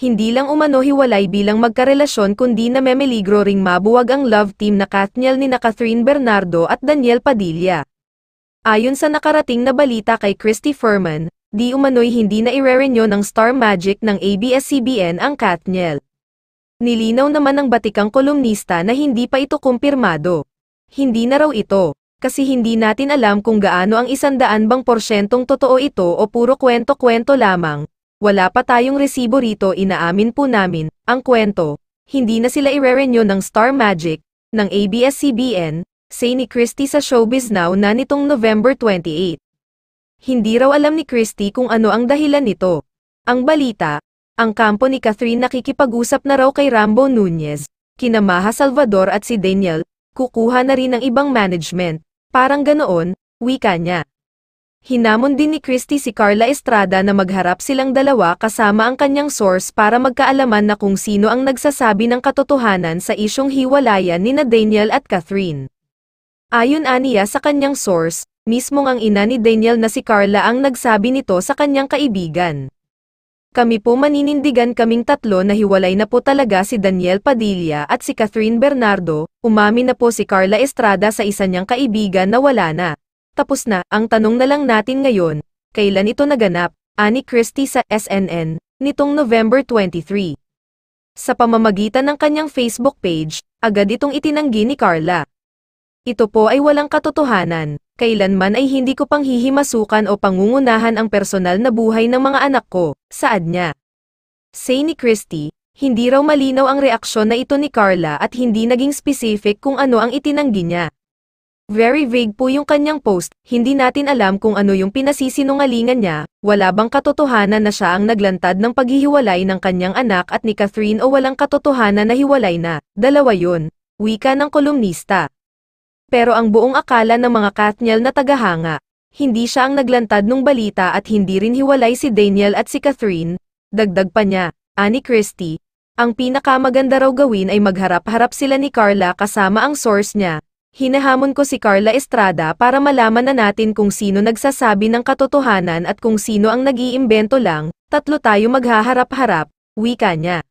hindi lang umano hiwalay bilang magkarelasyon kundi na memeligro ring mabuwag ang love team na Katniel ni na Catherine Bernardo at Daniel Padilla. Ayon sa nakarating na balita kay Christy Furman, di umano'y hindi na irerenyo ng Star Magic ng ABS-CBN ang Katniel. Nilinaw naman ng batikang kolumnista na hindi pa ito kumpirmado. Hindi na raw ito, kasi hindi natin alam kung gaano ang isandaan bang porsyentong totoo ito o puro kwento-kwento lamang, wala pa tayong resibo rito inaamin po namin, ang kwento. Hindi na sila irerenyo ng Star Magic, ng ABS-CBN, say ni Christie sa Showbiz Now na nitong November 28. Hindi raw alam ni Christie kung ano ang dahilan nito. Ang balita, ang kampo ni Catherine nakikipag-usap na raw kay Rambo Nunez, kinamaha Salvador at si Daniel, kukuha na rin ng ibang management, parang ganoon, wika niya. Hinamon din ni Christy si Carla Estrada na magharap silang dalawa kasama ang kanyang source para magkaalaman na kung sino ang nagsasabi ng katotohanan sa isyong hiwalayan ni na Daniel at Catherine. Ayon aniya sa kanyang source, mismong ang ina ni Daniel na si Carla ang nagsabi nito sa kanyang kaibigan. Kami po maninindigan kaming tatlo na hiwalay na po talaga si Daniel Padilla at si Catherine Bernardo, umami na po si Carla Estrada sa isa niyang kaibigan na wala na. Tapos na, ang tanong na lang natin ngayon, kailan ito naganap, ani Christie sa SNN, nitong November 23. Sa pamamagitan ng kanyang Facebook page, agad itong itinanggi ni Carla. Ito po ay walang katotohanan, kailanman ay hindi ko pang hihimasukan o pangungunahan ang personal na buhay ng mga anak ko, saad niya. Say ni Christie, hindi raw malinaw ang reaksyon na ito ni Carla at hindi naging specific kung ano ang itinanggi niya. Very vague po yung kanyang post, hindi natin alam kung ano yung pinasisinungalingan niya, wala bang katotohanan na siya ang naglantad ng paghihiwalay ng kanyang anak at ni Catherine o walang katotohanan na hiwalay na, dalawa yun, wika ng kolumnista. Pero ang buong akala ng mga Katniel na tagahanga, hindi siya ang naglantad ng balita at hindi rin hiwalay si Daniel at si Catherine, dagdag pa niya, ani Christie, ang pinakamaganda raw gawin ay magharap-harap sila ni Carla kasama ang source niya, Hinahamon ko si Carla Estrada para malaman na natin kung sino nagsasabi ng katotohanan at kung sino ang nag-iimbento lang, tatlo tayo maghaharap-harap, wika niya.